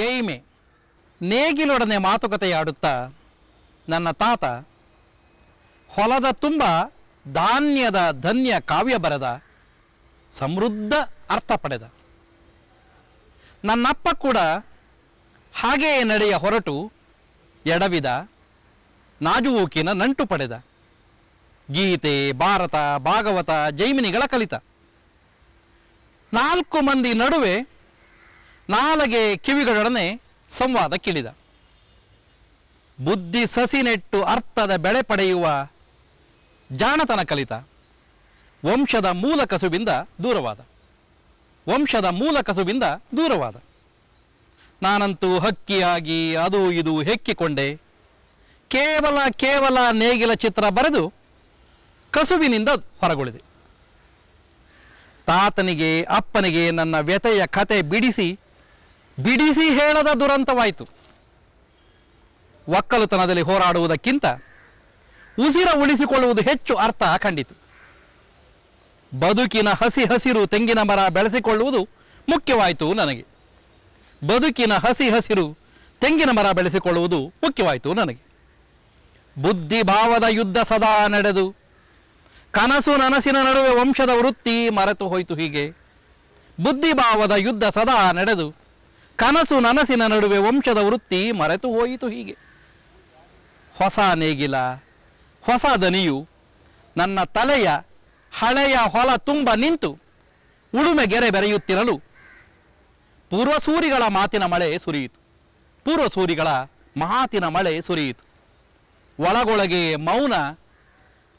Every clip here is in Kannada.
ಗೆಯ್ಮೆ ನೇಗಿಲೊಡನೆ ಮಾತುಕತೆಯಾಡುತ್ತಾ ನನ್ನ ತಾತ ಹೊಲದ ತುಂಬ ಧಾನ್ಯದ ಧನ್ಯ ಕಾವ್ಯ ಬರೆದ ಸಮೃದ್ಧ ಅರ್ಥ ಪಡೆದ ನನ್ನಪ್ಪ ಕೂಡ ಹಾಗೆಯೇ ನಡೆಯ ಹೊರಟು ಎಡವಿದ ನಾಜುವೂಕಿನ ನಂಟು ಪಡೆದ ಗೀತೆ ಭಾರತ ಭಾಗವತ ಜೈಮಿನಿಗಳ ಕಲಿತ ನಾಲ್ಕು ಮಂದಿ ನಡುವೆ ನಾಲಗೆ ಕಿವಿಗಳೊಡನೆ ಸಂವಾದ ಕೇಳಿದ ಬುದ್ಧಿ ಸಸಿ ನೆಟ್ಟು ಅರ್ಥದ ಬೆಳೆ ಪಡೆಯುವ ಜಾಣತನ ಕಲಿತ ವಂಶದ ಮೂಲ ಕಸುಬಿಂದ ದೂರವಾದ ವಂಶದ ಮೂಲ ಕಸುಬಿಂದ ದೂರವಾದ ನಾನಂತೂ ಹಕ್ಕಿಯಾಗಿ ಅದು ಇದು ಹೆಕ್ಕಿಕೊಂಡೆ ಕೇವಲ ಕೇವಲ ನೇಗಿಲ ಚಿತ್ರ ಬರೆದು ಕಸುಬಿನಿಂದ ಹೊರಗುಳಿದೆ ತಾತನಿಗೆ ಅಪ್ಪನಿಗೆ ನನ್ನ ವ್ಯತೆಯ ಕತೆ ಬಿಡಿಸಿ ಬಿಡಿಸಿ ಹೇಳದ ದುರಂತವಾಯಿತು ಒಕ್ಕಲುತನದಲ್ಲಿ ಹೋರಾಡುವುದಕ್ಕಿಂತ ಉಸಿರ ಉಳಿಸಿಕೊಳ್ಳುವುದು ಹೆಚ್ಚು ಅರ್ಥ ಕಂಡಿತು ಬದುಕಿನ ಹಸಿ ಹಸಿರು ತೆಂಗಿನ ಮರ ಬೆಳೆಸಿಕೊಳ್ಳುವುದು ಮುಖ್ಯವಾಯಿತು ನನಗೆ ಬದುಕಿನ ಹಸಿ ಹಸಿರು ತೆಂಗಿನ ಮರ ಬೆಳೆಸಿಕೊಳ್ಳುವುದು ಮುಖ್ಯವಾಯಿತು ನನಗೆ ಬುದ್ಧಿಭಾವದ ಯುದ್ಧ ಸದಾ ನಡೆದು ಕನಸು ನನಸಿನ ನಡುವೆ ವಂಶದ ವೃತ್ತಿ ಮರೆತು ಹೋಯಿತು ಹೀಗೆ ಬುದ್ಧಿಭಾವದ ಯುದ್ಧ ಸದಾ ನಡೆದು ಕನಸು ನನಸಿನ ನಡುವೆ ವಂಶದ ವೃತ್ತಿ ಮರೆತು ಹೋಯಿತು ಹೀಗೆ ಹೊಸ ನೇಗಿಲ ಹೊಸ ದನಿಯು ನನ್ನ ತಲೆಯ ಹಳೆಯ ಹೊಲ ತುಂಬ ನಿಂತು ಉಳುಮೆ ಗೆರೆ ಬೆರೆಯುತ್ತಿರಲು ಪೂರ್ವಸೂರಿಗಳ ಮಾತಿನ ಮಳೆ ಸುರಿಯಿತು ಪೂರ್ವಸೂರಿಗಳ ಮಾತಿನ ಮಳೆ ಸುರಿಯಿತು ಒಳಗೊಳಗೆ ಮೌನ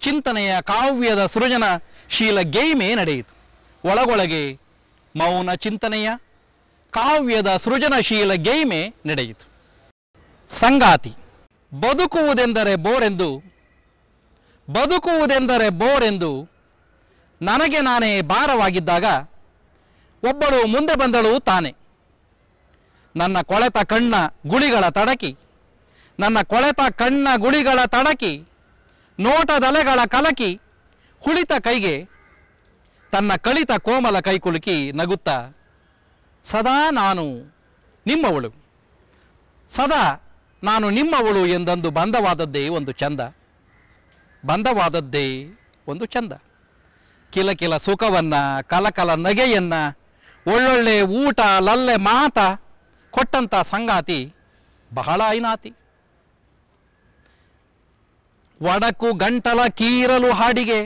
ಚಿಂತನೆಯ ಕಾವ್ಯದ ಸೃಜನಶೀಲ ಗೇಮೆ ನಡೆಯಿತು ಒಳಗೊಳಗೆ ಮೌನ ಚಿಂತನೆಯ ಕಾವ್ಯದ ಸೃಜನಶೀಲ ಗೇಮೆ ನಡೆಯಿತು ಸಂಗಾತಿ ಬದುಕುವುದೆಂದರೆ ಬೋರೆಂದು ಬದುಕುವುದೆಂದರೆ ಬೋರೆಂದು ನನಗೆ ನಾನೇ ಭಾರವಾಗಿದ್ದಾಗ ಒಬ್ಬಳು ಮುಂದೆ ಬಂದಳು ತಾನೆ ನನ್ನ ಕೊಳೆತ ಕಣ್ಣ ಗುಳಿಗಳ ತಡಕಿ ನನ್ನ ಕೊಳೆತ ಕಣ್ಣ ಗುಳಿಗಳ ತಡಕಿ ನೋಟದಲೆಗಳ ಕಲಕಿ ಹುಳಿತ ಕೈಗೆ ತನ್ನ ಕಳಿತ ಕೋಮಲ ಕೈಕುಲುಕಿ ನಗುತ್ತಾ ಸದಾ ನಾನು ನಿಮ್ಮವಳು ಸದಾ ನಾನು ನಿಮ್ಮವಳು ಎಂದಂದು ಬಂಧವಾದದ್ದೇ ಒಂದು ಚಂದ ಬಂಧವಾದದ್ದೇ ಒಂದು ಚಂದ ಕಿಲಕಿಲ ಸುಖವನ್ನು ಕಲಕಲ ನಗೆಯನ್ನು ಒಳ್ಳೊಳ್ಳೆ ಊಟ ಲಲ್ಲೆ ಮಾತ ಕೊಟ್ಟಂಥ ಸಂಗಾತಿ ಬಹಳ ಐನಾತಿ ವಡಕು ಗಂಟಲ ಕೀರಲು ಹಾಡಿಗೆ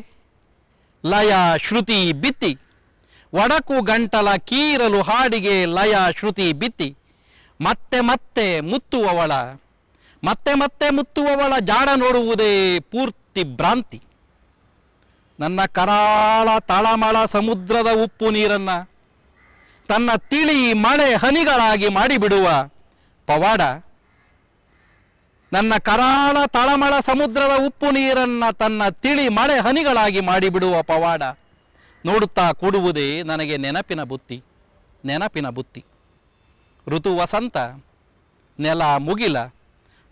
ಲಯ ಶ್ರುತಿ ಬಿತ್ತಿ ಒಡಕು ಗಂಟಲ ಕೀರಲು ಹಾಡಿಗೆ ಲಯ ಶ್ರುತಿ ಬಿತ್ತಿ ಮತ್ತೆ ಮತ್ತೆ ಮುತ್ತುವವಳ ಮತ್ತೆ ಮತ್ತೆ ಮುತ್ತುವವಳ ಜಾಡ ನೋಡುವುದೇ ಪೂರ್ತಿ ಭ್ರಾಂತಿ ನನ್ನ ಕರಾಳ ತಳಮಳ ಸಮುದ್ರದ ಉಪ್ಪು ನೀರನ್ನ ತನ್ನ ತಿಳಿ ಮಳೆ ಹನಿಗಳಾಗಿ ಮಾಡಿಬಿಡುವ ಪವಾಡ ನನ್ನ ಕರಾಳ ತಳಮಳ ಸಮುದ್ರದ ಉಪ್ಪು ನೀರನ್ನ ತನ್ನ ತಿಳಿ ಮಳೆ ಹನಿಗಳಾಗಿ ಮಾಡಿಬಿಡುವ ಪವಾಡ ನೋಡುತ್ತಾ ಕೂಡುವುದೇ ನನಗೆ ನೆನಪಿನ ಬುತ್ತಿ ನೆನಪಿನ ಬುತ್ತಿ ಋತು ವಸಂತ ನೆಲ ಮುಗಿಲ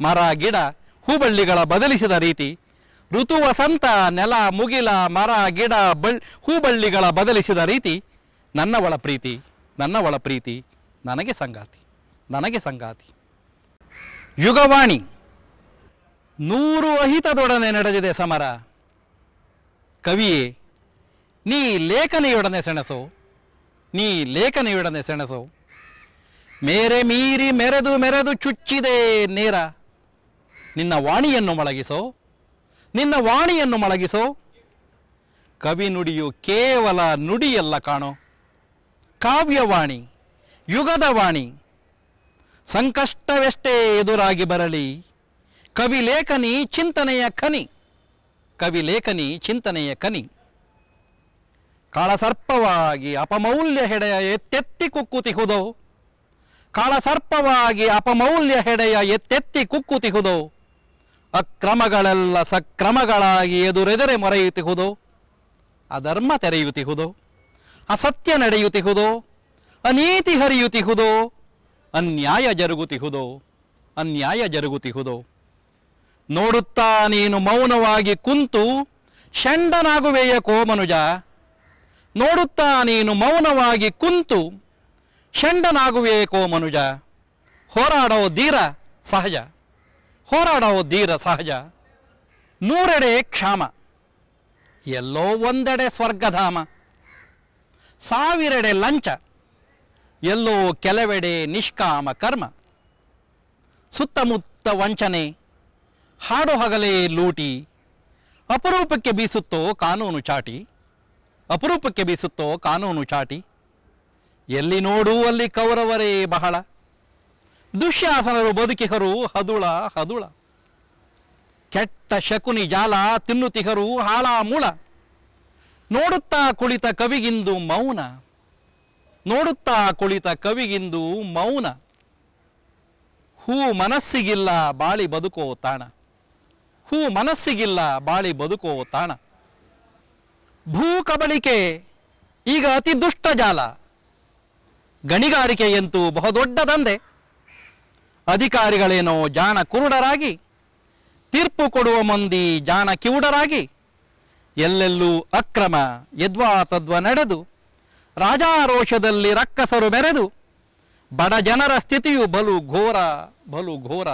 ಮರ ಗಿಡ ಹೂಬಳ್ಳಿಗಳ ಬದಲಿಸಿದ ರೀತಿ ಋತು ವಸಂತ ನೆಲ ಮುಗಿಲ ಮರ ಗಿಡ ಬಳ್ ಹೂಬಳ್ಳಿಗಳ ಬದಲಿಸಿದ ರೀತಿ ನನ್ನ ಒಳ ಪ್ರೀತಿ ನನ್ನ ಒಳ ಪ್ರೀತಿ ನನಗೆ ಸಂಗಾತಿ ನನಗೆ ಸಂಗಾತಿ ಯುಗವಾಣಿ ನೂರು ಅಹಿತದೊಡನೆ ನಡೆದಿದೆ ಸಮರ ಕವಿಯೇ ನೀ ಲೇಖನೆಯೊಡನೆ ಸೆಣಸು ನೀ ಲೇಖನೆಯೊಡನೆ ಸೆಣಸು ಮೇರೆ ಮೀರಿ ಮೆರೆದು ಮೆರೆದು ಚುಚ್ಚಿದೆ ನೇರ ನಿನ್ನ ವಾಣಿಯನ್ನು ಮೊಳಗಿಸೋ ನಿನ್ನ ವಾಣಿಯನ್ನು ಮೊಳಗಿಸೋ ಕವಿ ನುಡಿಯು ಕೇವಲ ನುಡಿಯಲ್ಲ ಕಾಣೋ ಕಾವ್ಯವಾಣಿ ಯುಗದ ವಾಣಿ ಸಂಕಷ್ಟವೆಷ್ಟೇ ಎದುರಾಗಿ ಬರಲಿ ಕವಿ ಲೇಖನಿ ಚಿಂತನೆಯ ಕನಿ ಕವಿ ಲೇಖನಿ ಚಿಂತನೆಯ ಕನಿ ಕಾಳಸರ್ಪವಾಗಿ ಅಪಮೌಲ್ಯ ಹೆಡೆಯ ಎತ್ತೆತ್ತಿ ಕುಕ್ಕುತಿಹುದೋ ಕಾಳಸರ್ಪವಾಗಿ ಅಪಮೌಲ್ಯ ಹೆಡೆಯ ಎತ್ತೆತ್ತಿ ಕುಕ್ಕುತಿಹುದೋ ಅಕ್ರಮಗಳೆಲ್ಲ ಸಕ್ರಮಗಳಾಗಿ ಎದುರೆದರೆ ಮೊರೆಯುತ್ತಿಹುದು ಅಧರ್ಮ ತೆರೆಯುತ್ತಿಹುದೋ ಅಸತ್ಯ ನಡೆಯುತ್ತಿಹುದು ಅನೀತಿ ಹರಿಯುತ್ತಿಹುದು ಅನ್ಯಾಯ ಜರುಗುತ್ತಿಹುದು ಅನ್ಯಾಯ ಜರುಗುತ್ತಿಹುದು ನೋಡುತ್ತಾ ನೀನು ಮೌನವಾಗಿ ಕುಂತು ಶಂಡನಾಗುವೆಯ ಕೋಮನುಜ ನೋಡುತ್ತಾ ನೀನು ಮೌನವಾಗಿ ಕುಂತು ಶಂಡನಾಗುವೇಕೋ ಮನುಜ ಹೋರಾಡೋ ಧೀರ ಸಹಜ ಹೋರಾಡೋ ಧೀರ ಸಹಜ ನೂರೆಡೆ ಕ್ಷಾಮ ಎಲ್ಲೋ ಒಂದೆಡೆ ಸ್ವರ್ಗಧಾಮ ಸಾವಿರಡೆ ಲಂಚ ಎಲ್ಲೋ ಕೆಲವೆಡೆ ನಿಷ್ಕಾಮ ಕರ್ಮ ಸುತ್ತಮುತ್ತ ವಂಚನೆ ಹಾಡು ಹಗಲೇ ಲೂಟಿ ಅಪರೂಪಕ್ಕೆ ಬೀಸುತ್ತೋ ಕಾನೂನು ಚಾಟಿ ಅಪರೂಪಕ್ಕೆ ಬೀಸುತ್ತೋ ಕಾನೂನು ಚಾಟಿ ಎಲ್ಲಿ ನೋಡು ಅಲ್ಲಿ ಕೌರವರೇ ಬಹಳ ದುಶ್ಯಾಸನರು ಬದುಕಿಹರು ಹದುಳ ಹದುಳ ಕೆಟ್ಟ ಶಕುನಿ ಜಾಲ ತಿನ್ನುತಿಹರು ಹಾಳ ಮೂಳ ನೋಡುತ್ತಾ ಕುಳಿತ ಕವಿಗಿಂದು ಮೌನ ನೋಡುತ್ತಾ ಕುಳಿತ ಕವಿಗಿಂದು ಮೌನ ಹೂ ಮನಸ್ಸಿಗಿಲ್ಲ ಬಾಳಿ ಬದುಕೋ ತಾಣ ಹೂ ಮನಸ್ಸಿಗಿಲ್ಲ ಬಾಳಿ ಬದುಕೋ ತಾಣ ಭೂ ಕಬಳಿಕೆ ಈಗ ಅತಿ ದುಷ್ಟ ಜಾಲ ಗಣಿಗಾರಿಕೆಯಂತೂ ಬಹುದೊಡ್ಡ ದಂಧೆ ಅಧಿಕಾರಿಗಳೇನೋ ಜಾಣ ಕುರುಡರಾಗಿ ತೀರ್ಪು ಕೊಡುವ ಮಂದಿ ಜಾಣ ಕಿವುಡರಾಗಿ ಎಲ್ಲೆಲ್ಲೂ ಅಕ್ರಮ ಯದ್ವಾ ತದ್ವ ನಡೆದು ರಾಜಾರೋಷದಲ್ಲಿ ರಕ್ಕಸರು ಮೆರೆದು ಬಡ ಜನರ ಸ್ಥಿತಿಯು ಬಲು ಘೋರ ಬಲು ಘೋರ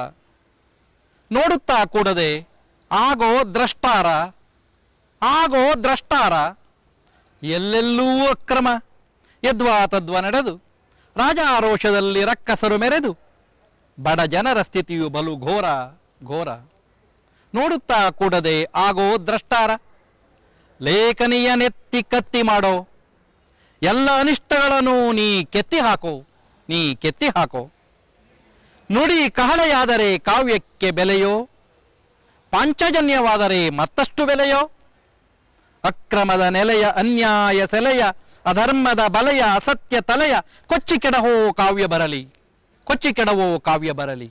ನೋಡುತ್ತಾ ಕೂಡದೆ ಆಗೋ ದ್ರಷ್ಟಾರ ಆಗೋ ದ್ರಷ್ಟಾರ ಎಲ್ಲೆಲ್ಲೂ ಅಕ್ರಮ ಯದ್ವಾ ತದ್ವಾ ನಡೆದು ರಾಜಾರೋಷದಲ್ಲಿ ರಕ್ಕಸರು ಮೆರೆದು ಬಡ ಜನರ ಸ್ಥಿತಿಯು ಬಲು ಘೋರ ಘೋರ ನೋಡುತ್ತಾ ಕೂಡದೆ ಆಗೋ ದ್ರಷ್ಟಾರ ಲೇಖನೀಯ ನೆತ್ತಿ ಕತ್ತಿ ಮಾಡೋ ಎಲ್ಲ ಅನಿಷ್ಟಗಳನ್ನು ನೀ ಕೆತ್ತಿ ಹಾಕೋ ನೀ ಕೆತ್ತಿ ಹಾಕೋ ನುಡಿ ಕಹಳೆಯಾದರೆ ಕಾವ್ಯಕ್ಕೆ ಬೆಲೆಯೋ ಪಾಂಚಜನ್ಯವಾದರೆ ಮತ್ತಷ್ಟು ಬೆಲೆಯೋ ಅಕ್ರಮದ ನೆಲೆಯ ಅನ್ಯಾಯ ಸೆಲೆಯ ಅಧರ್ಮದ ಬಲೆಯ ಅಸತ್ಯ ತಲೆಯ ಕೊಚ್ಚಿ ಕೆಡವೋ ಕಾವ್ಯ ಬರಲಿ ಕೊಚ್ಚಿ ಕೆಡವೋ ಕಾವ್ಯ ಬರಲಿ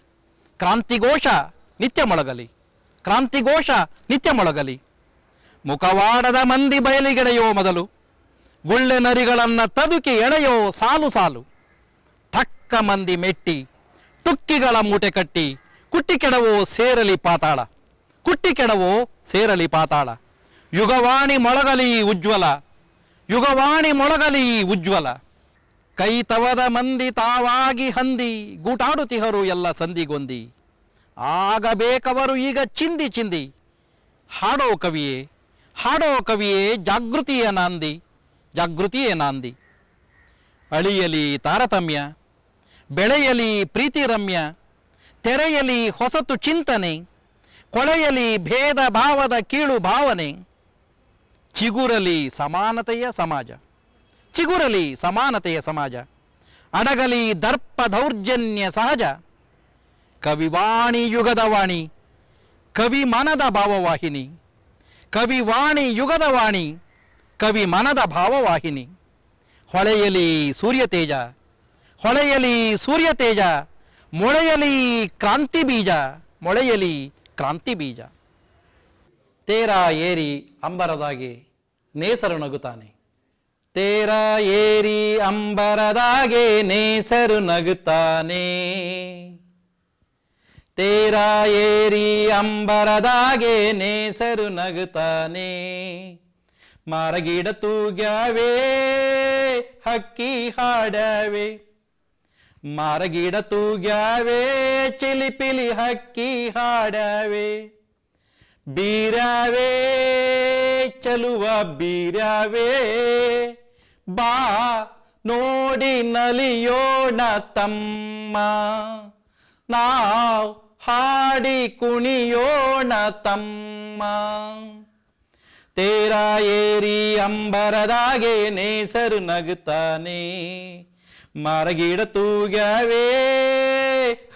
ಕ್ರಾಂತಿಘೋಷ ನಿತ್ಯ ಮೊಳಗಲಿ ಕ್ರಾಂತಿ ಘೋಷ ನಿತ್ಯ ಮೊಳಗಲಿ ಮುಖವಾಡದ ಮಂದಿ ಬಯಲಿಗೆಡೆಯೋ ಮೊದಲು ಗುಳ್ಳೆ ನರಿಗಳನ್ನು ತದುಕಿ ಎಳೆಯೋ ಸಾಲು ಸಾಲು ಠಕ್ಕ ಮಂದಿ ಮೆಟ್ಟಿ ಟುಕ್ಕಿಗಳ ಮೂಟೆ ಕಟ್ಟಿ ಕುಟ್ಟಿ ಕೆಡವೋ ಸೇರಲಿ ಪಾತಾಳ ಕುಟ್ಟಿ ಕೆಡವೋ ಸೇರಲಿ ಪಾತಾಳ ಯುಗವಾಣಿ ಮೊಳಗಲಿ ಉಜ್ವಲ ಯುಗವಾಣಿ ಮೊಳಗಲಿ ಉಜ್ವಲ ಕೈ ತವದ ಮಂದಿ ತಾವಾಗಿ ಹಂದಿ ಗೂಟಾಡುತ್ತಿಹರು ಎಲ್ಲ ಸಂದಿಗೊಂದಿ ಆಗಬೇಕವರು ಈಗ ಚಿಂದಿ ಚಿಂದಿ ಹಾಡೋ ಕವಿಯೇ ಹಾಡೋ ಕವಿಯೇ ಜಾಗೃತಿಯ ನಾಂದಿ ಜಾಗೃತಿಯೇ ನಾಂದಿ ಅಳಿಯಲಿ ತಾರತಮ್ಯ ಬೆಳೆಯಲಿ ಪ್ರೀತಿ ರಮ್ಯ ತೆರೆಯಲಿ ಹೊಸತು ಚಿಂತನೆ ಕೊಳೆಯಲಿ ಭೇದ ಭಾವದ ಕೀಳು ಭಾವನೆ ಚಿಗುರಲಿ ಸಮಾನತೆಯ ಸಮಾಜ ಚಿಗುರಲಿ ಸಮಾನತೆಯ ಸಮಾಜ ಅಡಗಲಿ ದರ್ಪ ದೌರ್ಜನ್ಯ ಸಹಜ ಕವಿವಾಣಿ ಯುಗದ ವಾಣಿ ಕವಿ ಮನದ ಭಾವವಾಹಿನಿ ಕವಿವಾಣಿ ಯುಗದ ವಾಣಿ ಕವಿ ಮನದ ಭಾವವಾಹಿನಿ ಹೊಳೆಯಲಿ ಸೂರ್ಯ ತೇಜ ಹೊಳೆಯಲಿ ಸೂರ್ಯ ತೇಜ ಮೊಳೆಯಲಿ ಕ್ರಾಂತಿ ಬೀಜ ಮೊಳೆಯಲಿ ಕ್ರಾಂತಿ ಬೀಜ ತೇರ ಏರಿ ಅಂಬರದಾಗಿ ನೇಸರು ನಗುತ್ತಾನೆ ತೇರ ಏರಿ ಅಂಬರದಾಗೆ ನೇಸರು ನಗುತ್ತಾನೆ ತೇರ ಏರಿ ಅಂಬರದಾಗೆ ನೇಸರು ನಗುತ್ತಾನೆ ಮಾರಗಿಡ ತೂಗ್ಯಾವೇ ಹಕ್ಕಿ ಹಾಡವೆ ಮಾರಗಿಡ ತೂಗ್ಯಾವೇ ಚಿಲಿಪಿಲಿ ಹಕ್ಕಿ ಹಾಡವೆ ಬೀರವೇ ಚಲುವ ಬೀರವೇ ಬಾ ನೋಡಿ ನಲಿಯೋಣ ತಮ್ಮ ನಾವು ಹಾಡಿ ಕುಣಿಯೋಣ ತಮ್ಮ ತೇರ ಏರಿ ಅಂಬರದಾಗೆ ನೇಸರು ನಗುತ್ತಾನೆ ಮರಗಿಡ ತೂಗವೇ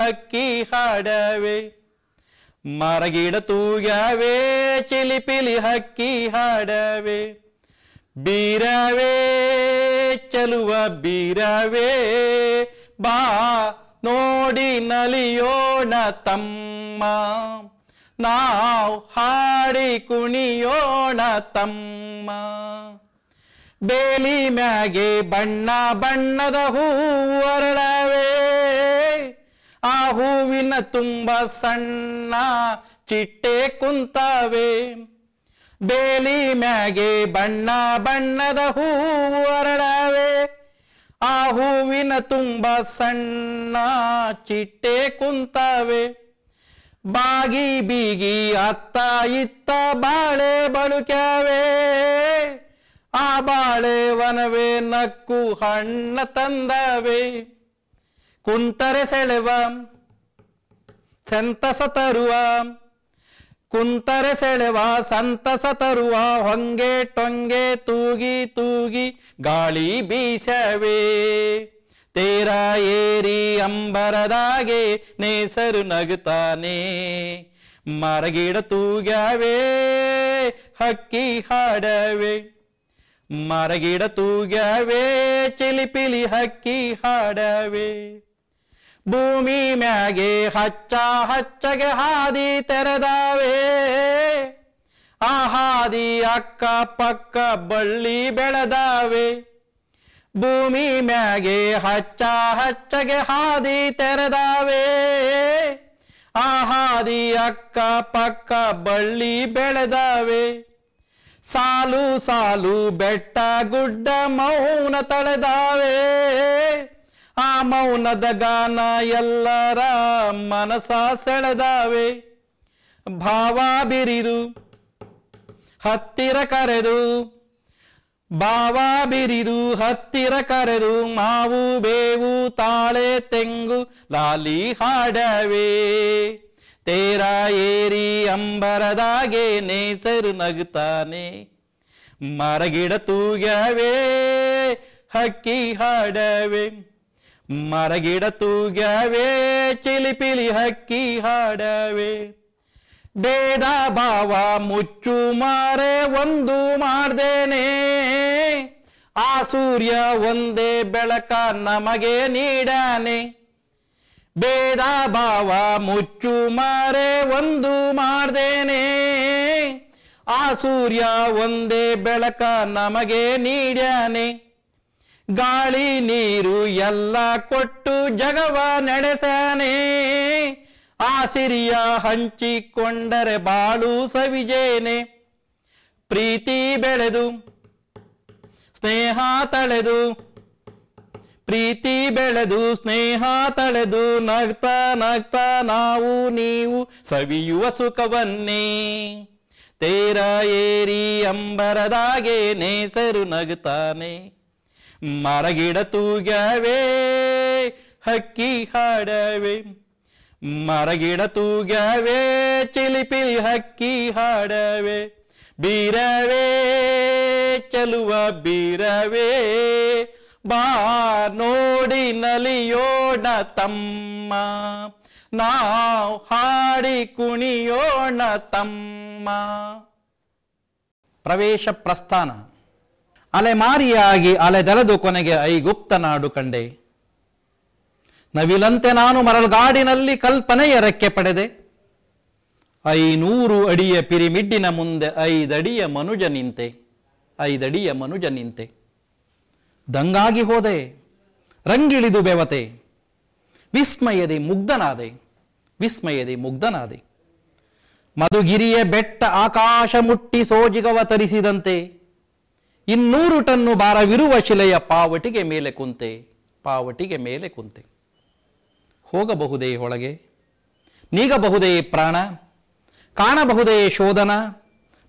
ಹಕ್ಕಿ ಹಾಡವೆ ಮರಗಿಡ ತೂಗವೇ ಚಿಲಿಪಿಲಿ ಹಕ್ಕಿ ಹಾಡವೆ ಬೀರವೇ ಚಲುವ ಬೀರವೇ ಬಾ ನೋಡಿ ನಲಿಯೋಣ ತಮ್ಮ ನಾವು ಹಾಡಿ ಕುಣಿಯೋಣ ತಮ್ಮ ಬೇಲಿ ಮ್ಯಾಗೆ ಬಣ್ಣ ಬಣ್ಣದ ಹೂ ಅರಳವೇ ಆ ಹೂವಿನ ತುಂಬ ಸಣ್ಣ ಚಿಟ್ಟೆ ಕುಂತಾವೆ ಬೇಲಿ ಮ್ಯಾಗೆ ಬಣ್ಣ ಬಣ್ಣದ ಹೂವು ಹರಡವೆ ಆ ಹೂವಿನ ತುಂಬ ಸಣ್ಣ ಚಿಟ್ಟೆ ಕುಂತಾವೆ ಬಾಗಿ ಬೀಗಿ ಅತ್ತ ಇತ್ತ ಬಾಳೆ ಬಳುಕ್ಯಾವೆ ಆ ಬಾಳೆ ವನವೇ ನಕ್ಕು ಹಣ್ಣ ತಂದವೆ ಕುಂತರೆ ಸೆಳೆವ ಸಂತಸ ತರುವ ಕುಂತರೆ ಸೆಳೆವ ಸಂತಸ ತರುವ ಹೊಂಗೆ ಟೊಂಗೆ ತೂಗಿ ತೂಗಿ ಗಾಳಿ ಬೀಸವೆ ತೇರ ಏರಿ ಅಂಬರದಾಗೆ ನೇಸರು ನಗುತ್ತಾನೆ ಮರಗಿಡ ತೂಗವೇ ಹಕ್ಕಿ ಹಾಡವೆ ಮರಗಿಡ ತೂಗವೇ ಚಿಲಿಪಿಲಿ ಹಕ್ಕಿ ಹಾಡವೆ ಭೂಮಿ ಮ್ಯಾಗೆ ಹಚ್ಚ ಹಚ್ಚಗೆ ಹಾದಿ ತೆರೆದಾವೆ ಆ ಹಾದಿ ಅಕ್ಕ ಪಕ್ಕ ಬಳ್ಳಿ ಬೆಳೆದಾವೆ ಭೂಮಿ ಮ್ಯಾಗೆ ಹಚ್ಚ ಹಚ್ಚಗೆ ಹಾದಿ ತೆರೆದಾವೆ ಆ ಹಾದಿ ಅಕ್ಕ ಪಕ್ಕ ಬಳ್ಳಿ ಬೆಳೆದಾವೆ ಸಾಲು ಸಾಲು ಬೆಟ್ಟ ಗುಡ್ಡ ಮೌನ ತಳೆದಾವೆ ಆ ಮೌನದ ಗಾನ ಎಲ್ಲರ ಮನಸ ಸೆಳೆದಾವೆ ಭಾವ ಬಿರಿದು ಹತ್ತಿರ ಕರೆದು ಭಾವ ಬಿರಿದು ಹತ್ತಿರ ಕರೆದು ಮಾವು ಬೇವು ತಾಳೆ ತೆಂಗು ಲಾಲಿ ಹಾಡವೆ ತೇರ ಏರಿ ಅಂಬರದಾಗೆ ನೇಸರು ನಗುತ್ತಾನೆ ಮರಗಿಡ ತೂಗವೇ ಹಕ್ಕಿ ಹಾಡವೆ ಮರಗಿಡ ತೂಗವೇ ಚಿಲಿಪಿಲಿ ಹಕ್ಕಿ ಹಾಡವೆ ಬೇಡ ಬಾವ ಮುಚ್ಚು ಮಾರೆ ಒಂದು ಮಾಡ್ದೇನೆ ಆ ಸೂರ್ಯ ಒಂದೇ ಬೆಳಕ ನಮಗೆ ನೀಡಾನೆ ಬೇಡ ಭಾವ ಮುಚ್ಚು ಮಾರೆ ಒಂದು ಮಾಡ್ದೇನೆ ಆ ಸೂರ್ಯ ಒಂದೇ ಬೆಳಕ ನಮಗೆ ನೀಡಾನೆ ಗಾಳಿ ನೀರು ಎಲ್ಲ ಕೊಟ್ಟು ಜಗವ ನಡೆಸಾನೆ ಆ ಸಿರಿಯ ಹಂಚಿಕೊಂಡರೆ ಬಾಳು ಸವಿಜೇನೆ ಪ್ರೀತಿ ಬೆಳೆದು ಸ್ನೇಹ ತಳೆದು ಪ್ರೀತಿ ಬೆಳೆದು ಸ್ನೇಹ ತಳೆದು ನಗ್ತ ನಗ್ತ ನಾವು ನೀವು ಸವಿಯುವ ಸುಖವನ್ನೇ ತೇರ ಏರಿ ಅಂಬರದಾಗೆ ನೇಸರು ನಗ್ತಾನೆ ಮರಗಿಡ ತೂಗವೇ ಹಕ್ಕಿ ಹಾಡವೆ ಮರಗಿಡ ತೂಗವೇ ಚಿಲಿಪಿಲಿ ಹಕ್ಕಿ ಹಾಡವೆ ಬೀರವೇ ಚಲುವ ಬೀರವೆ ಬಾ ನೋಡಿ ನಲಿಯೋಣ ತಮ್ಮ ನಾವು ಹಾಡಿ ಕುಣಿಯೋಣ ತಮ್ಮ ಪ್ರವೇಶ ಪ್ರಸ್ಥಾನ ಅಲೆಮಾರಿಯಾಗಿ ಅಲೆದೆಲೆದು ಕೊನೆಗೆ ಐಗುಪ್ತ ನಾಡು ಕಂಡೆ ನವಿಲಂತೆ ನಾನು ಮರಳುಗಾಡಿನಲ್ಲಿ ಕಲ್ಪನೆಯ ರೆಕ್ಕೆ ಪಡೆದೆ ಐನೂರು ಅಡಿಯ ಪಿರಿಮಿಡ್ಡಿನ ಮುಂದೆ ಐದಡಿಯ ಮನುಜ ನಿಂತೆ ಐದಡಿಯ ಮನುಜ ನಿಂತೆ ದಂಗಾಗಿ ಹೋದೆ ರಂಗಿಳಿದು ಬೆವತೆ ವಿಸ್ಮಯದೆ ಮುಗ್ಧನಾದೆ ವಿಸ್ಮಯದೆ ಮುಗ್ಧನಾದೆ ಮಧುಗಿರಿಯ ಬೆಟ್ಟ ಆಕಾಶ ಮುಟ್ಟಿ ಸೋಜಿಗವ ತರಿಸಿದಂತೆ ಇನ್ನೂರು ಟನ್ನು ಭಾರವಿರುವ ಶಿಲೆಯ ಪಾವಟಿಗೆ ಮೇಲೆ ಕುಂತೆ ಪಾವಟಿಗೆ ಮೇಲೆ ಕುಂತೆ ಹೋಗಬಹುದೇ ಒಳಗೆ ನೀಗಬಹುದೇ ಪ್ರಾಣ ಕಾಣಬಹುದೇ ಶೋಧನ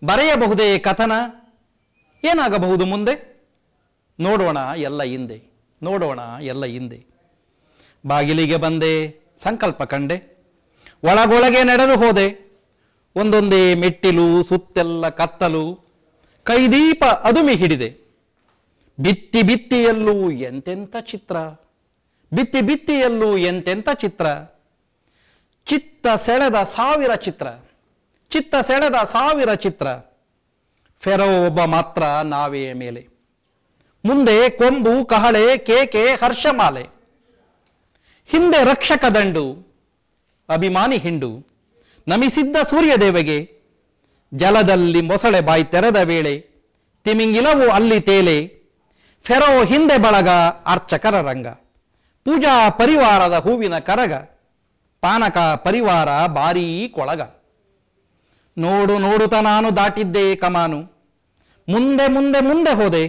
ಬರೆಯಬಹುದೇ ಕಥನ ಏನಾಗಬಹುದು ಮುಂದೆ ನೋಡೋಣ ಎಲ್ಲ ಹಿಂದೆ ನೋಡೋಣ ಎಲ್ಲ ಹಿಂದೆ ಬಾಗಿಲಿಗೆ ಬಂದೆ ಸಂಕಲ್ಪ ಕಂಡೆ ಒಳಗೊಳಗೆ ನಡೆದು ಹೋದೆ ಒಂದೊಂದೇ ಮೆಟ್ಟಿಲು ಸುತ್ತೆಲ್ಲ ಕತ್ತಲು ಕೈದೀಪ ಅದುಮಿ ಹಿಡಿದೆ ಬಿತ್ತಿ ಬಿತ್ತಿಯಲ್ಲೂ ಎಂತೆಂಥ ಚಿತ್ರ ಬಿತ್ತಿ ಬಿತ್ತಿಯಲ್ಲೂ ಎಂತೆಂಥ ಚಿತ್ರ ಚಿತ್ತ ಸೆಳೆದ ಸಾವಿರ ಚಿತ್ರ ಚಿತ್ತ ಸೆಳೆದ ಸಾವಿರ ಚಿತ್ರ ಫೆರೋ ಒಬ್ಬ ಮಾತ್ರ ನಾವೇ ಮೇಲೆ ಮುಂದೆ ಕೊಂಬು ಕಹಳೆ ಕೇಕೆ ಹರ್ಷಮಾಲೆ ಹಿಂದೆ ರಕ್ಷಕ ದಂಡು ಅಭಿಮಾನಿ ಹಿಂಡು ನಮಿಸಿದ್ದ ಸೂರ್ಯದೇವಗೆ ಜಲದಲ್ಲಿ ಮೊಸಳೆ ಬಾಯಿ ತೆರೆದ ವೇಳೆ ತಿಮಿಂಗಿಲವು ಅಲ್ಲಿ ತೇಲೆ ಫೆರೋ ಹಿಂದೆ ಬಳಗ ಅರ್ಚಕರ ರಂಗ ಪೂಜಾ ಪರಿವಾರದ ಹೂವಿನ ಕರಗ ಪಾನಕ ಪರಿವಾರ ಭಾರೀ ಕೊಳಗ ನೋಡು ನೋಡುತ್ತ ನಾನು ದಾಟಿದ್ದೆ ಕಮಾನು ಮುಂದೆ ಮುಂದೆ ಮುಂದೆ ಹೋದೆ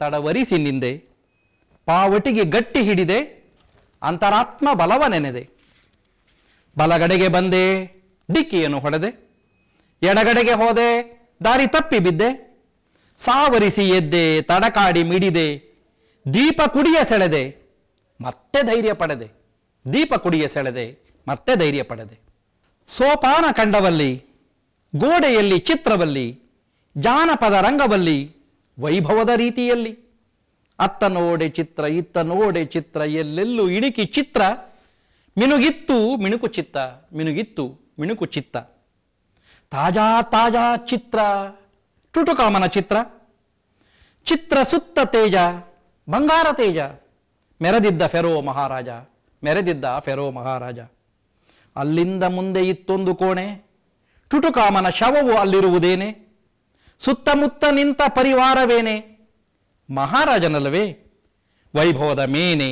ತಡವರಿಸಿ ನಿಂದೆ ಪಾವಟಿಗೆ ಗಟ್ಟಿ ಹಿಡಿದೆ ಅಂತರಾತ್ಮ ಬಲವ ನೆನೆದೆ ಬಲಗಡೆಗೆ ಬಂದೆ ಡಿಕ್ಕಿಯನ್ನು ಹೊಡೆದೆ ಎಡಗಡೆಗೆ ಹೋದೆ ದಾರಿ ತಪ್ಪಿ ಬಿದ್ದೆ ಸಾವರಿಸಿ ಎದ್ದೆ ತಡಕಾಡಿ ಮಿಡಿದೆ ದೀಪ ಕುಡಿಯ ಸೆಳೆದೆ ಮತ್ತೆ ಧೈರ್ಯ ಪಡೆದೆ ದೀಪ ಕುಡಿಯ ಸೆಳೆದೆ ಮತ್ತೆ ಧೈರ್ಯ ಪಡೆದೆ ಸೋಪಾನ ಕಂಡವಲ್ಲಿ ಗೋಡೆಯಲ್ಲಿ ಚಿತ್ರವಲ್ಲಿ ಜಾನಪದ ರಂಗವಲ್ಲಿ ವೈಭವದ ರೀತಿಯಲ್ಲಿ ಅತ್ತ ನೋಡೆ ಚಿತ್ರ ಇತ್ತ ನೋಡೆ ಚಿತ್ರ ಎಲ್ಲೆಲ್ಲೂ ಇಣುಕಿ ಚಿತ್ರ ಮಿನುಗಿತ್ತು ಮಿಣುಕು ಚಿತ್ತ ಮಿನುಗಿತ್ತು ಮಿಣುಕು ಚಿತ್ತ ತಾಜಾ ತಾಜಾ ಚಿತ್ರ ಕಾಮನ ಚಿತ್ರ ಚಿತ್ರ ಸುತ್ತ ತೇಜ ಬಂಗಾರ ತೇಜ ಮೆರೆದಿದ್ದ ಫೆರೋ ಮಹಾರಾಜ ಮೆರೆದಿದ್ದ ಫೆರೋ ಮಹಾರಾಜ ಅಲ್ಲಿಂದ ಮುಂದೆ ಇತ್ತೊಂದು ಕೋಣೆ ಟುಟುಕಾಮನ ಶವವು ಅಲ್ಲಿರುವುದೇನೆ ಸುತ್ತಮುತ್ತ ನಿಂತ ಪರಿವಾರವೇನೆ ಮಹಾರಾಜನಲ್ಲವೇ ವೈಭವದ ಮೇನೆ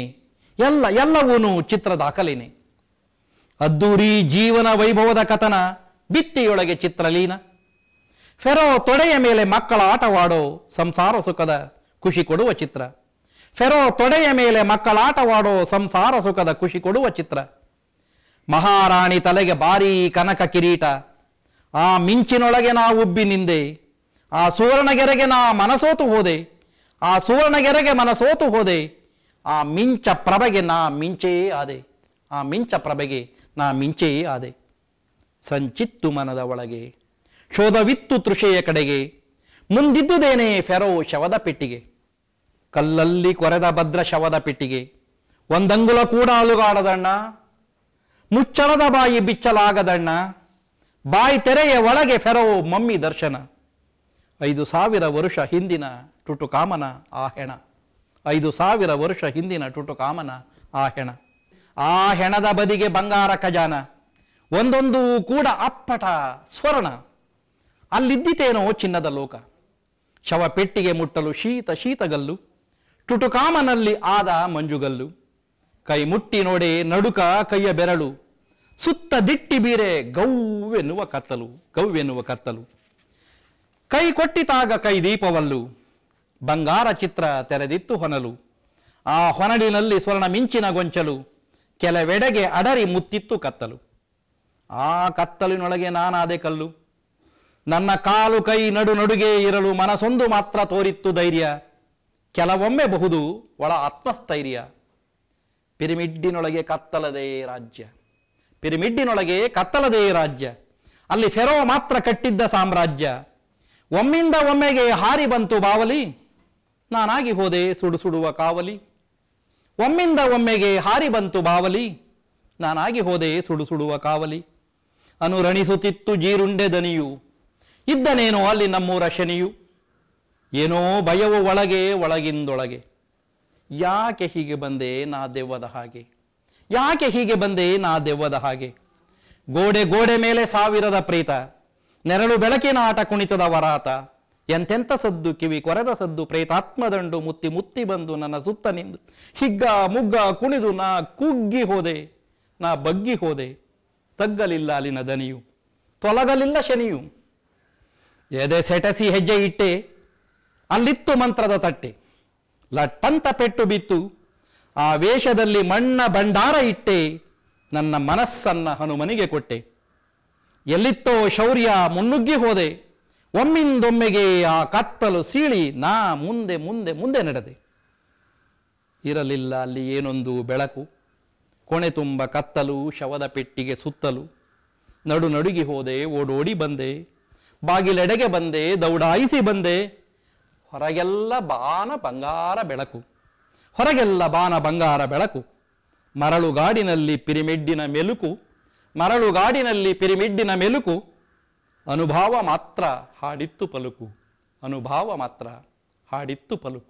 ಎಲ್ಲ ಎಲ್ಲವೂನು ಚಿತ್ರ ದಾಖಲೇನೆ ಅದ್ದೂರಿ ಜೀವನ ವೈಭವದ ಕಥನ ಬಿತ್ತಿಯೊಳಗೆ ಚಿತ್ರಲೀನ ಫೆರೋ ತೊಡೆಯ ಮೇಲೆ ಮಕ್ಕಳ ಆಟವಾಡೋ ಸಂಸಾರ ಸುಖದ ಖುಷಿ ಕೊಡುವ ಚಿತ್ರ ಫೆರೋ ತೊಡೆಯ ಮೇಲೆ ಮಕ್ಕಳ ಆಟವಾಡೋ ಸಂಸಾರ ಸುಖದ ಖುಷಿ ಕೊಡುವ ಚಿತ್ರ ಮಹಾರಾಣಿ ತಲೆಗೆ ಭಾರೀ ಕನಕ ಕಿರೀಟ ಆ ಮಿಂಚಿನೊಳಗೆ ನಾ ಉಬ್ಬಿ ನಿಂದೆ ಆ ಸುವರ್ಣಗೆರೆಗೆ ನಾ ಮನಸೋತು ಹೋದೆ ಆ ಸುವರ್ಣಗೆರೆಗೆ ಮನಸೋತು ಹೋದೆ ಆ ಮಿಂಚ ಪ್ರಭೆಗೆ ನಾ ಮಿಂಚೇ ಆದೆ ಆ ಮಿಂಚ ಪ್ರಭೆಗೆ ನಾ ಮಿಂಚೆಯೇ ಆದೆ ಸಂಚಿತ್ತು ಮನದ ಒಳಗೆ ಶೋಧವಿತ್ತು ತೃಷೆಯ ಕಡೆಗೆ ಮುಂದಿದ್ದುದೇನೆ ಫೆರೋ ಶವದ ಪೆಟ್ಟಿಗೆ ಕಲ್ಲಲ್ಲಿ ಕೊರೆದ ಭದ್ರ ಶವದ ಪೆಟ್ಟಿಗೆ ಒಂದಂಗುಲ ಕೂಡ ಅಲುಗಾಡದಣ್ಣ ಮುಚ್ಚಳದ ಬಾಯಿ ಬಿಚ್ಚಲಾಗದಣ್ಣ ಬಾಯಿ ತೆರೆಯ ಒಳಗೆ ಫೆರೋ ಮಮ್ಮಿ ದರ್ಶನ ಐದು ಸಾವಿರ ವರುಷ ಹಿಂದಿನ ಟುಟುಕಾಮನ ಆ ಹೆಣ ಐದು ಸಾವಿರ ವರುಷ ಹಿಂದಿನ ಟುಟುಕಾಮನ ಆ ಹೆಣ ಆ ಹೆಣದ ಬದಿಗೆ ಬಂಗಾರ ಖಜಾನ ಒಂದೊಂದು ಕೂಡ ಅಪ್ಪಟ ಸ್ವರ್ಣ ಅಲ್ಲಿದ್ದಿತೇನೋ ಚಿನ್ನದ ಲೋಕ ಶವ ಪೆಟ್ಟಿಗೆ ಮುಟ್ಟಲು ಶೀತ ಶೀತಗಲ್ಲು ಟುಟುಕಾಮನಲ್ಲಿ ಆದ ಮಂಜುಗಲ್ಲು ಕೈ ಮುಟ್ಟಿ ನೋಡೆ ನಡುಕ ಕೈಯ ಬೆರಳು ಸುತ್ತ ದಿಟ್ಟಿ ಬೀರೆ ಗೌವೆನ್ನುವ ಕತ್ತಲು ಗೌವೆನ್ನುವ ಕತ್ತಲು ಕೈ ಕೊಟ್ಟಿತಾಗ ಕೈ ದೀಪವಲ್ಲು ಬಂಗಾರ ಚಿತ್ರ ತೆರೆದಿತ್ತು ಹೊನಲು ಆ ಹೊನಲಿನಲ್ಲಿ ಸ್ವರ್ಣ ಮಿಂಚಿನ ಗೊಂಚಲು ಕೆಲವೆಡೆಗೆ ಅಡರಿ ಮುತ್ತಿತ್ತು ಕತ್ತಲು ಆ ಕತ್ತಲಿನೊಳಗೆ ನಾನಾದೆ ಕಲ್ಲು ನನ್ನ ಕಾಲು ಕೈ ನಡು ನಡುಗೆ ಇರಲು ಮನಸೊಂದು ಮಾತ್ರ ತೋರಿತ್ತು ಧೈರ್ಯ ಕೆಲವೊಮ್ಮೆ ಬಹುದು ಒಳ ಆತ್ಮಸ್ಥೈರ್ಯ ಪಿರಿಮಿಡ್ಡಿನೊಳಗೆ ಕತ್ತಲದೇ ರಾಜ್ಯ ಪಿರಿಮಿಡ್ಡಿನೊಳಗೆ ಕತ್ತಲದೇ ರಾಜ್ಯ ಅಲ್ಲಿ ಫೆರೋ ಮಾತ್ರ ಕಟ್ಟಿದ್ದ ಸಾಮ್ರಾಜ್ಯ ಒಮ್ಮಿಂದ ಒಮ್ಮೆಗೆ ಹಾರಿ ಬಂತು ಬಾವಲಿ ನಾನಾಗಿ ಹೋದೆ ಸುಡು ಸುಡುವ ಕಾವಲಿ ಒಮ್ಮಿಂದ ಒಮ್ಮೆಗೆ ಹಾರಿ ಬಂತು ಬಾವಲಿ ನಾನಾಗಿ ಹೋದೆ ಸುಡು ಸುಡುವ ಕಾವಲಿ ರಣಿಸುತ್ತಿತ್ತು ಜೀರುಂಡೆ ದನಿಯು ಇದ್ದನೇನೋ ಅಲ್ಲಿ ನಮ್ಮೂರ ಶನಿಯು ಏನೋ ಭಯವು ಒಳಗೆ ಒಳಗಿಂದೊಳಗೆ ಯಾಕೆ ಹೀಗೆ ಬಂದೆ ನಾ ದೆವ್ವದ ಹಾಗೆ ಯಾಕೆ ಹೀಗೆ ಬಂದೆ ನಾ ದೆವ್ವದ ಹಾಗೆ ಗೋಡೆ ಗೋಡೆ ಮೇಲೆ ಸಾವಿರದ ಪ್ರೀತ ನೆರಳು ಬೆಳಕಿನ ಆಟ ಕುಣಿತದ ವರಾತ ಎಂತೆಂಥ ಸದ್ದು ಕಿವಿ ಕೊರೆದ ಸದ್ದು ಪ್ರೇತಾತ್ಮದಂಡು ಮುತ್ತಿ ಮುತ್ತಿ ಬಂದು ನನ್ನ ಸುತ್ತ ನಿಂದು ಹಿಗ್ಗ ಮುಗ್ಗ ಕುಣಿದು ನಾ ಕುಗ್ಗಿ ಹೋದೆ ನಾ ಬಗ್ಗಿ ಹೋದೆ ತಗ್ಗಲಿಲ್ಲ ಅಲ್ಲಿನ ದನಿಯು ತೊಲಗಲಿಲ್ಲ ಶನಿಯು ಎದೆ ಸೆಟಸಿ ಹೆಜ್ಜೆ ಇಟ್ಟೆ ಅಲ್ಲಿತ್ತು ಮಂತ್ರದ ತಟ್ಟೆ ಲಟ್ಟಂತ ಪೆಟ್ಟು ಬಿತ್ತು ಆ ವೇಷದಲ್ಲಿ ಮಣ್ಣ ಭಂಡಾರ ಇಟ್ಟೆ ನನ್ನ ಮನಸ್ಸನ್ನ ಹನುಮನಿಗೆ ಕೊಟ್ಟೆ ಎಲ್ಲಿತ್ತೋ ಶೌರ್ಯ ಮುನ್ನುಗ್ಗಿ ಹೋದೆ ಒಮ್ಮಿಂದೊಮ್ಮೆಗೆ ಆ ಕತ್ತಲು ಸೀಳಿ ನಾ ಮುಂದೆ ಮುಂದೆ ಮುಂದೆ ನಡೆದೆ ಇರಲಿಲ್ಲ ಅಲ್ಲಿ ಏನೊಂದು ಬೆಳಕು ಕೊಣೆ ತುಂಬ ಕತ್ತಲು ಶವದ ಪೆಟ್ಟಿಗೆ ಸುತ್ತಲು ನಡು ನಡುಗಿ ಹೋದೆ ಓಡೋಡಿ ಬಂದೆ ಬಾಗಿಲೆಡೆಗೆ ಬಂದೆ ದೌಡಾಯಿಸಿ ಬಂದೆ ಹೊರಗೆಲ್ಲ ಬಾನ ಬಂಗಾರ ಬೆಳಕು ಹೊರಗೆಲ್ಲ ಬಾನ ಬಂಗಾರ ಬೆಳಕು ಮರಳುಗಾಡಿನಲ್ಲಿ ಪಿರಿಮಿಡ್ಡಿನ ಮೆಲುಕು ಮರಳುಗಾಡಿನಲ್ಲಿ ಪಿರಿಮಿಡ್ಡಿನ ಮೆಲುಕು ಅನುಭಾವ ಮಾತ್ರ ಹಾಡಿತ್ತು ಪಲುಕು ಅನುಭಾವ ಮಾತ್ರ ಹಾಡಿತ್ತು ಪಲುಕು